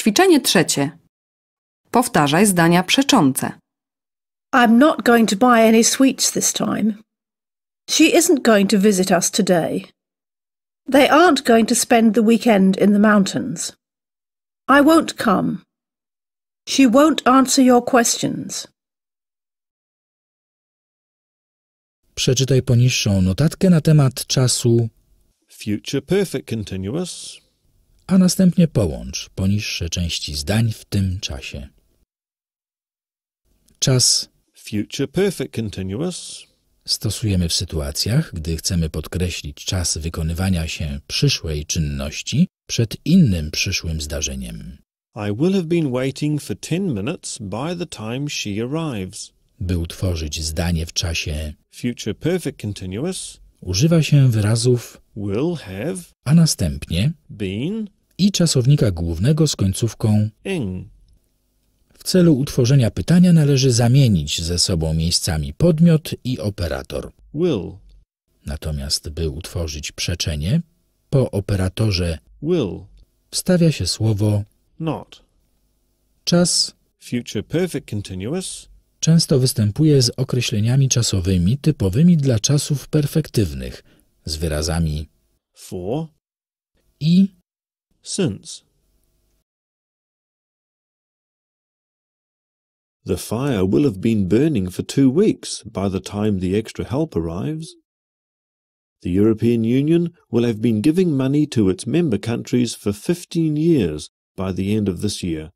Ćwiczenie trzecie. Powtarzaj zdania przeczące. I'm not going to buy any sweets this time. She isn't going to visit us today. They aren't going to spend the weekend in the mountains. I won't come. She won't answer your questions. Przeczytaj poniższą notatkę na temat czasu Future Perfect Continuous a następnie połącz poniższe części zdań w tym czasie. Czas future perfect continuous stosujemy w sytuacjach, gdy chcemy podkreślić czas wykonywania się przyszłej czynności przed innym przyszłym zdarzeniem. I will have been waiting for 10 minutes by the time she arrives. By utworzyć zdanie w czasie future perfect continuous używa się wyrazów will have, a następnie been i czasownika głównego z końcówką ing. W celu utworzenia pytania należy zamienić ze sobą miejscami podmiot i operator. Will. Natomiast, by utworzyć przeczenie, po operatorze will wstawia się słowo not. Czas future perfect continuous często występuje z określeniami czasowymi typowymi dla czasów perfektywnych, z wyrazami for i since. The fire will have been burning for two weeks by the time the extra help arrives. The European Union will have been giving money to its member countries for 15 years by the end of this year